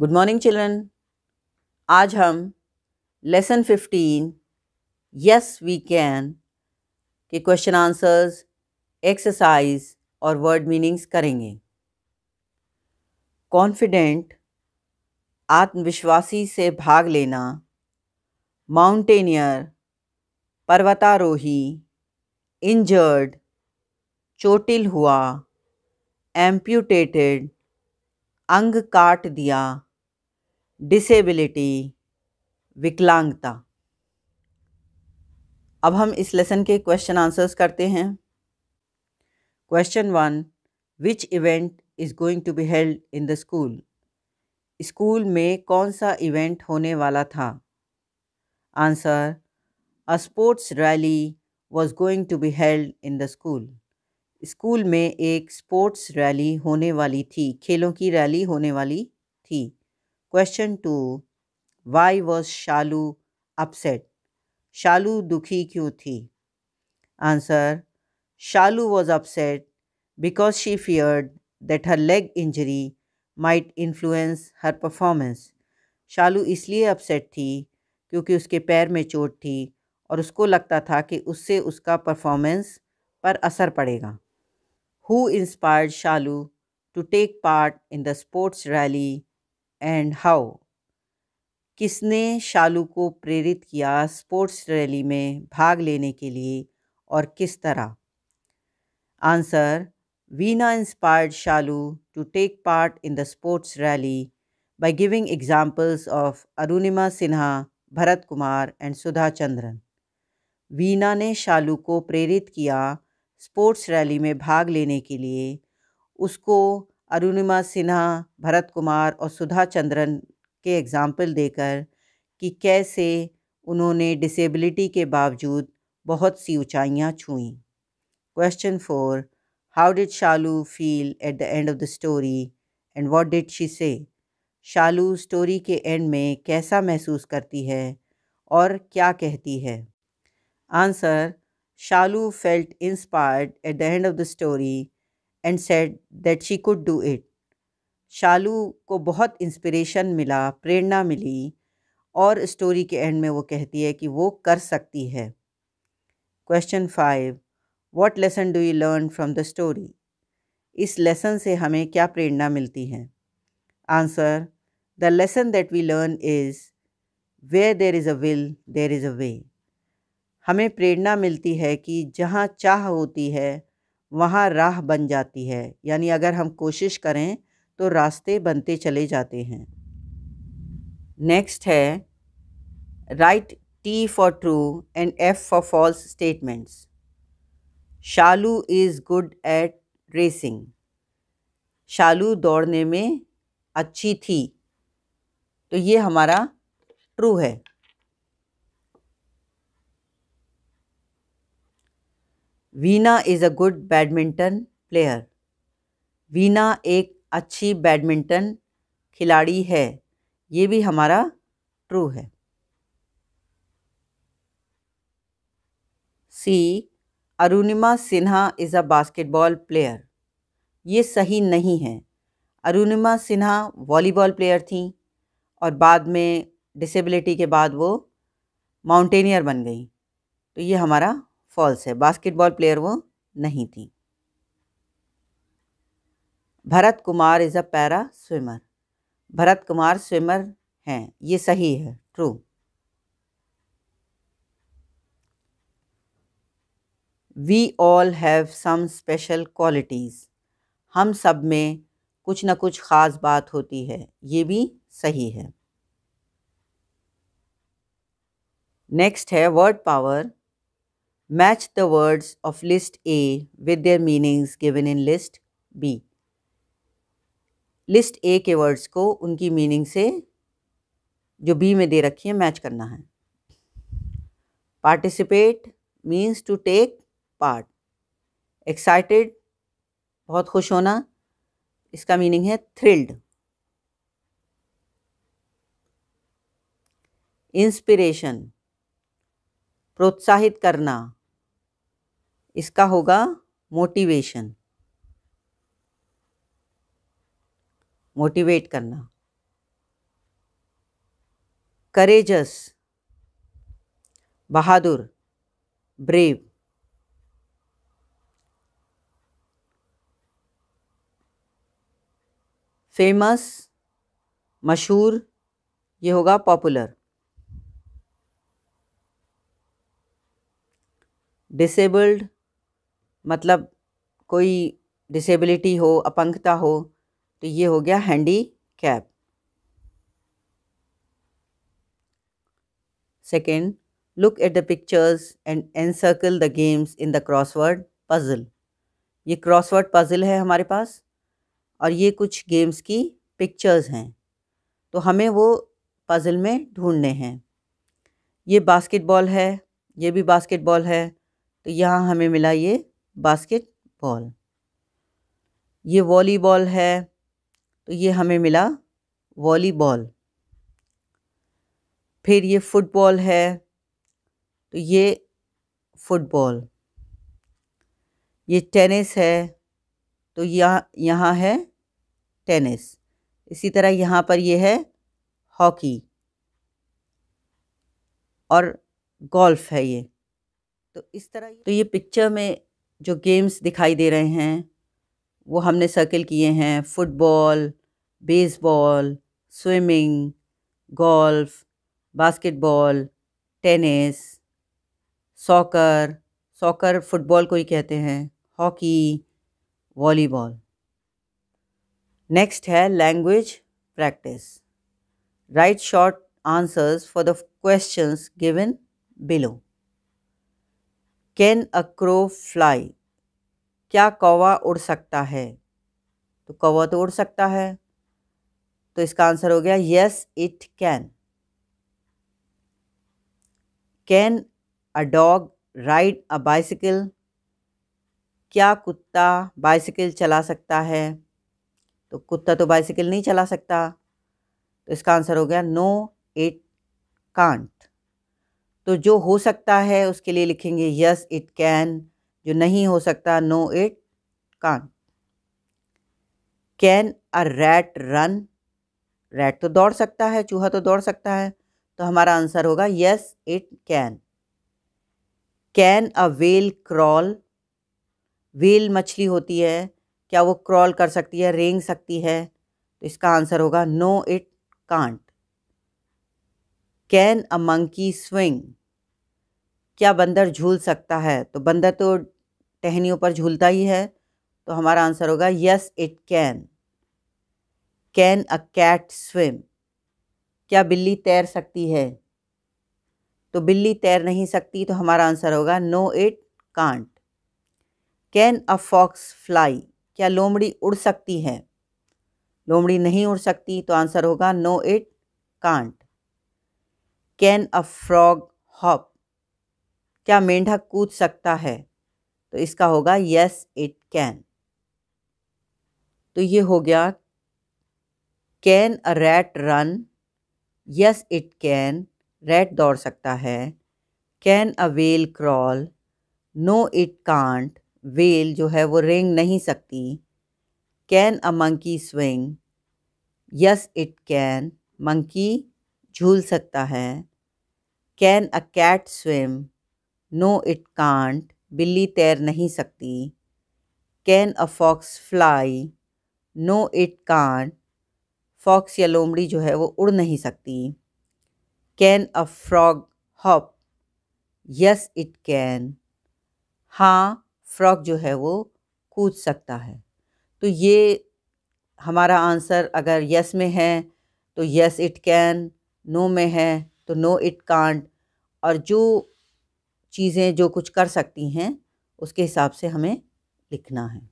Good morning children आज हम lesson fifteen yes we can के क्वेश्चन आंसर्स एक्सरसाइज और वर्ड मीनिंग्स करेंगे कॉन्फिडेंट आत्मविश्वासी से भाग लेना माउंटेनियर पर्वतारोही इंजर्ड चोटिल हुआ एम्प्यूटेटेड अंग काट दिया डिसेबिलिटी विकलांगता अब हम इस लेसन के क्वेश्चन आंसर्स करते हैं question one which event is going to be held in the school school में कौन सा इवेंट होने वाला था answer a sports rally was going to be held in the school school में एक स्पोर्ट्स रैली होने वाली थी खेलों की रैली होने वाली थी question two why was Shalu upset Shalu दुखी क्यों थी answer Shalu was upset because she feared that her leg injury might influence her performance Shalu इसलिए अपसेट थी क्योंकि उसके पैर में चोट थी और उसको लगता था कि उससे उसका परफॉर्मेंस पर असर पड़ेगा who inspired Shalu to take part in the sports rally and how किसने शालू को प्रेरित किया स्पोर्ट्स रैली में भाग लेने के लिए और किस तरह answer Veena inspired Shalu to take part in the sports rally by giving examples of Arunima Sinha Bharat Kumar and Sudha Chandran Veena ने शालू को प्रेरित किया स्पोर्ट्स रैली में भाग लेने के लिए उसको अरुणिमा सिन्हा भरत कुमार और सुधा चंद्रन के एग्ज़ाम्पल देकर कि कैसे उन्होंने डिसेबिलिटी के बावजूद बहुत सी ऊंचाइयां छूईं question four how did Shalu feel at the end of the story and what did she say Shalu story के एंड में कैसा महसूस करती है और क्या कहती है answer Shalu felt inspired at the end of the story and said that she could do it Shalu को बहुत इंस्पिरेशन मिला प्रेरणा मिली और स्टोरी के एंड में वो कहती है कि वो कर सकती है question five what lesson do you learn from the story इस लेसन से हमें क्या प्रेरणा मिलती है answer the lesson that we learn is where there is a will there is a way हमें प्रेरणा मिलती है कि जहाँ चाह होती है वहाँ राह बन जाती है यानी अगर हम कोशिश करें तो रास्ते बनते चले जाते हैं नेक्स्ट है right T for true and F for false statements Shalu is good at racing Shalu दौड़ने में अच्छी थी तो ये हमारा ट्रू है Veena is a good badminton player Veena एक अच्छी बैडमिंटन खिलाड़ी है ये भी हमारा ट्रू है C Arunima Sinha is a basketball player ये सही नहीं है अरुणिमा सिन्हा वॉलीबॉल प्लेयर थी और बाद में डिसेबिलिटी के बाद वो माउंटेनियर बन गई तो ये हमारा फॉल्स है बास्केटबॉल प्लेयर वो नहीं थी Bharat Kumar is a para swimmer Bharat Kumar swimmer हैं ये सही है true we all have some special qualities हम सब में कुछ ना कुछ ख़ास बात होती है ये भी सही है नेक्स्ट है word power Match the words of list A with their meanings given in list B. List A के वर्ड्स को उनकी मीनिंग से जो बी में दे रखी है मैच करना है participate means to take part excited बहुत खुश होना इसका मीनिंग है थ्रिल्ड इंस्पिरेशन प्रोत्साहित करना इसका होगा मोटिवेशन मोटिवेट करना करेजस बहादुर ब्रेव फेमस मशहूर ये होगा पॉपुलर डिसेबल्ड मतलब कोई डिसेबिलिटी हो अपंगता हो तो ये हो गया handicap look at the pictures and encircle the games in the crossword puzzle ये क्रॉसवर्ड पज़ल है हमारे पास और ये कुछ गेम्स की पिक्चर्स हैं तो हमें वो पज़ल में ढूंढने हैं ये बास्केटबॉल है ये भी बास्केटबॉल है तो यहाँ हमें मिला ये बास्केट बॉल ये वॉलीबॉल है तो ये हमें मिला वॉलीबॉल फिर ये फुटबॉल है तो ये फुटबॉल ये टेनिस है तो यहाँ यहाँ है टेनिस इसी तरह यहाँ पर ये है हॉकी और गोल्फ है ये तो इस तरह तो ये पिक्चर में जो गेम्स दिखाई दे रहे हैं वो हमने सर्किल किए हैं football baseball swimming golf basketball tennis soccer soccer football को ही कहते हैं हॉकी वॉलीबॉल नेक्स्ट है language practice write short answers for the questions given below can a crow fly क्या कौवा उड़ सकता है तो कौवा तो उड़ सकता है तो इसका आंसर हो गया yes it can can a dog ride a bicycle क्या कुत्ता बाइसिकल चला सकता है तो कुत्ता तो बाइसिकल नहीं चला सकता तो इसका आंसर हो गया नो इट कांट तो जो हो सकता है उसके लिए लिखेंगे यस इट कैन जो नहीं हो सकता no it can't can a rat run rat तो दौड़ सकता है चूहा तो दौड़ सकता है तो हमारा आंसर होगा yes it can can a whale crawl whale मछली होती है क्या वो क्रॉल कर सकती है रेंग सकती है तो इसका आंसर होगा no it can't can a monkey swing क्या बंदर झूल सकता है तो बंदर तो टहनियों पर झूलता ही है तो हमारा आंसर होगा yes it can can a cat swim क्या बिल्ली तैर सकती है तो बिल्ली तैर नहीं सकती तो हमारा आंसर होगा no it can't can a fox fly क्या लोमड़ी उड़ सकती है लोमड़ी नहीं उड़ सकती तो आंसर होगा no it can't can a frog hop क्या मेंढक कूद सकता है तो इसका होगा यस इट कैन तो ये हो गया can a rat run yes it can rat दौड़ सकता है can a whale crawl no it can't whale जो है वो रेंग नहीं सकती can a monkey swing yes it can monkey झूल सकता है can a cat swim no it can't बिल्ली तैर नहीं सकती can a fox fly no it can't fox या लोमड़ी जो है वो उड़ नहीं सकती can a frog hop yes it can हाँ फ्रॉग जो है वो कूद सकता है तो ये हमारा आंसर अगर यस में है तो यस इट कैन नो में है तो नो इट कांट और जो चीज़ें जो कुछ कर सकती हैं उसके हिसाब से हमें लिखना है